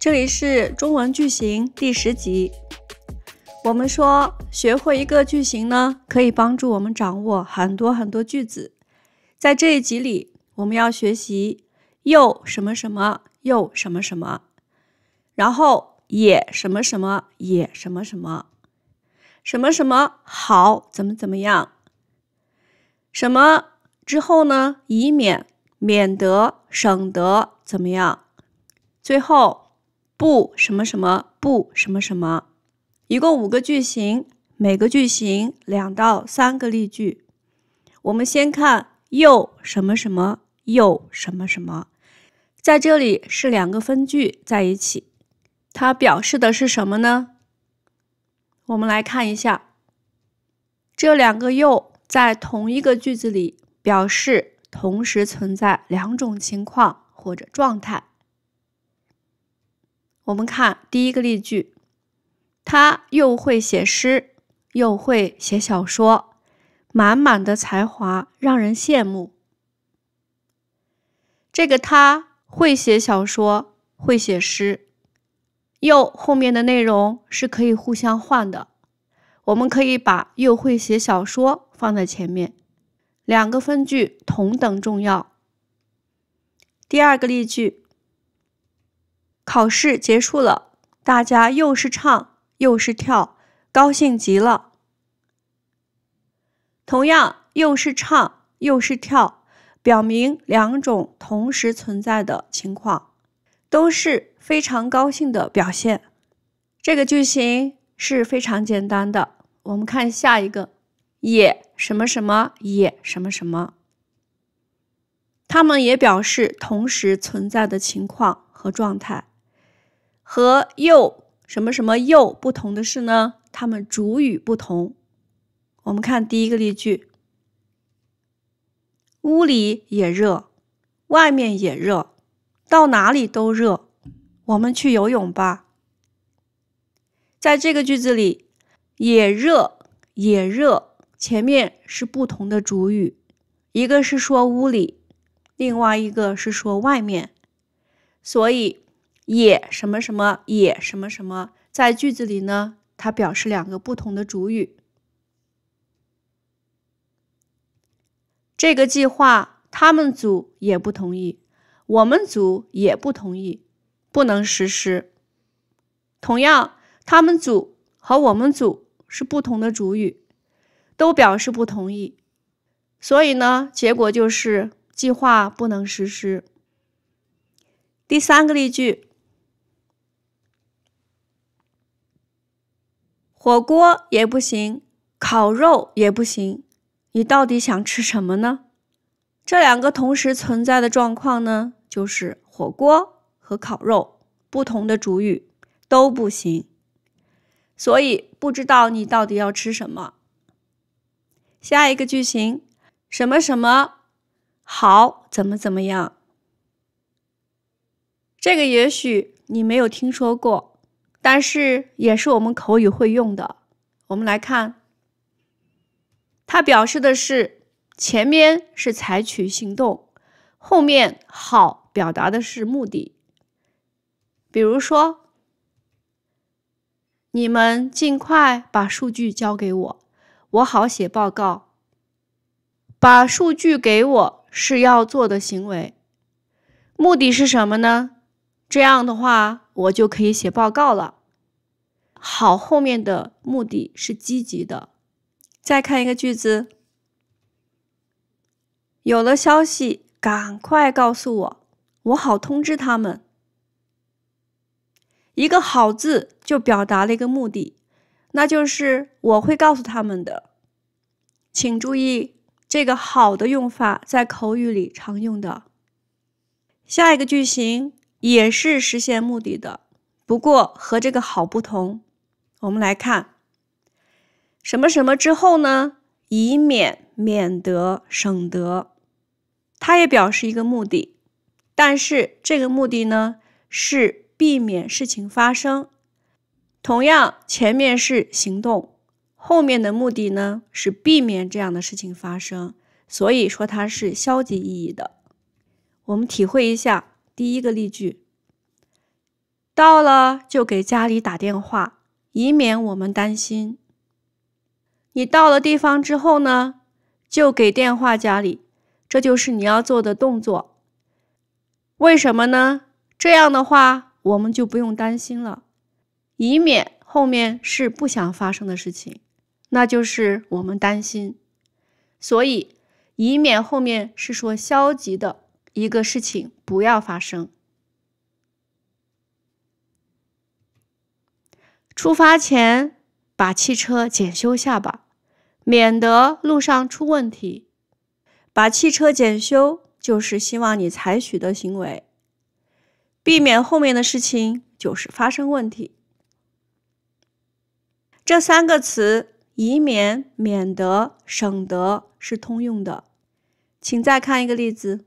这里是中文句型第十集。我们说，学会一个句型呢，可以帮助我们掌握很多很多句子。在这一集里，我们要学习又什么什么又什么什么，然后也什么什么也什么什么，什么什么好，怎么怎么样，什么之后呢？以免、免得、省得怎么样？最后。不什么什么不什么什么，一共五个句型，每个句型两到三个例句。我们先看又什么什么又什么什么，在这里是两个分句在一起，它表示的是什么呢？我们来看一下，这两个又在同一个句子里表示同时存在两种情况或者状态。我们看第一个例句，他又会写诗，又会写小说，满满的才华让人羡慕。这个他会写小说，会写诗，又后面的内容是可以互相换的。我们可以把又会写小说放在前面，两个分句同等重要。第二个例句。考试结束了，大家又是唱又是跳，高兴极了。同样，又是唱又是跳，表明两种同时存在的情况，都是非常高兴的表现。这个句型是非常简单的。我们看下一个，也什么什么，也什么什么，它们也表示同时存在的情况和状态。和又什么什么又不同的是呢？它们主语不同。我们看第一个例句：屋里也热，外面也热，到哪里都热。我们去游泳吧。在这个句子里，“也热”“也热”前面是不同的主语，一个是说屋里，另外一个是说外面，所以。也什么什么，也什么什么，在句子里呢，它表示两个不同的主语。这个计划，他们组也不同意，我们组也不同意，不能实施。同样，他们组和我们组是不同的主语，都表示不同意，所以呢，结果就是计划不能实施。第三个例句。火锅也不行，烤肉也不行，你到底想吃什么呢？这两个同时存在的状况呢，就是火锅和烤肉，不同的主语都不行，所以不知道你到底要吃什么。下一个句型，什么什么好，怎么怎么样？这个也许你没有听说过。但是也是我们口语会用的。我们来看，它表示的是前面是采取行动，后面“好”表达的是目的。比如说，你们尽快把数据交给我，我好写报告。把数据给我是要做的行为，目的是什么呢？这样的话，我就可以写报告了。好，后面的目的是积极的。再看一个句子：有了消息，赶快告诉我，我好通知他们。一个“好”字就表达了一个目的，那就是我会告诉他们的。请注意，这个“好”的用法在口语里常用的。下一个句型。也是实现目的的，不过和这个“好”不同。我们来看，什么什么之后呢？以免、免得、省得，它也表示一个目的，但是这个目的呢，是避免事情发生。同样，前面是行动，后面的目的呢，是避免这样的事情发生。所以说，它是消极意义的。我们体会一下。第一个例句，到了就给家里打电话，以免我们担心。你到了地方之后呢，就给电话家里，这就是你要做的动作。为什么呢？这样的话，我们就不用担心了，以免后面是不想发生的事情，那就是我们担心。所以，以免后面是说消极的。一个事情不要发生。出发前把汽车检修下吧，免得路上出问题。把汽车检修就是希望你采取的行为，避免后面的事情就是发生问题。这三个词“以免”“免得”“省得”是通用的。请再看一个例子。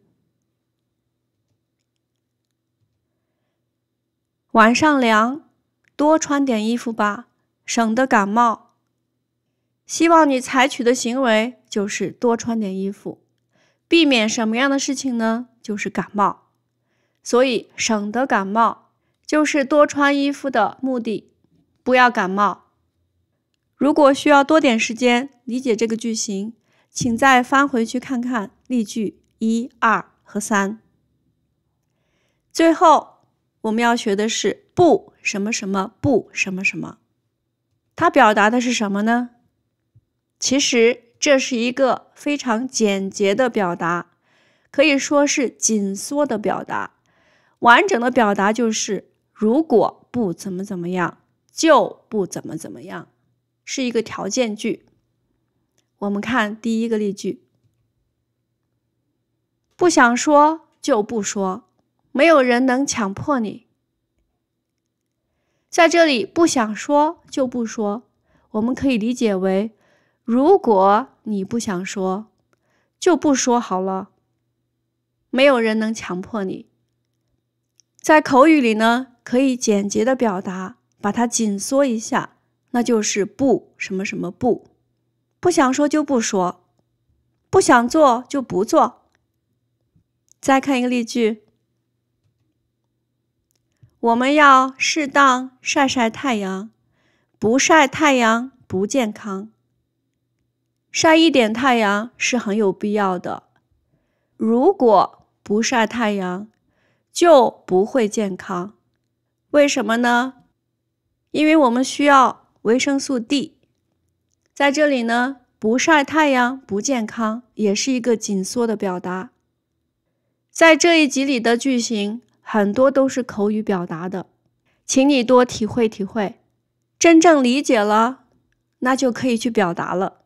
晚上凉，多穿点衣服吧，省得感冒。希望你采取的行为就是多穿点衣服，避免什么样的事情呢？就是感冒。所以省得感冒就是多穿衣服的目的，不要感冒。如果需要多点时间理解这个句型，请再翻回去看看例句一二和三。最后。我们要学的是“不什么什么不什么什么”，它表达的是什么呢？其实这是一个非常简洁的表达，可以说是紧缩的表达。完整的表达就是“如果不怎么怎么样，就不怎么怎么样”，是一个条件句。我们看第一个例句：“不想说就不说。”没有人能强迫你，在这里不想说就不说。我们可以理解为，如果你不想说，就不说好了。没有人能强迫你。在口语里呢，可以简洁的表达，把它紧缩一下，那就是不什么什么不，不想说就不说，不想做就不做。再看一个例句。我们要适当晒晒太阳，不晒太阳不健康。晒一点太阳是很有必要的，如果不晒太阳，就不会健康。为什么呢？因为我们需要维生素 D。在这里呢，不晒太阳不健康也是一个紧缩的表达。在这一集里的句型。很多都是口语表达的，请你多体会体会，真正理解了，那就可以去表达了。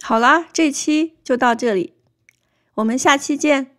好啦，这期就到这里，我们下期见。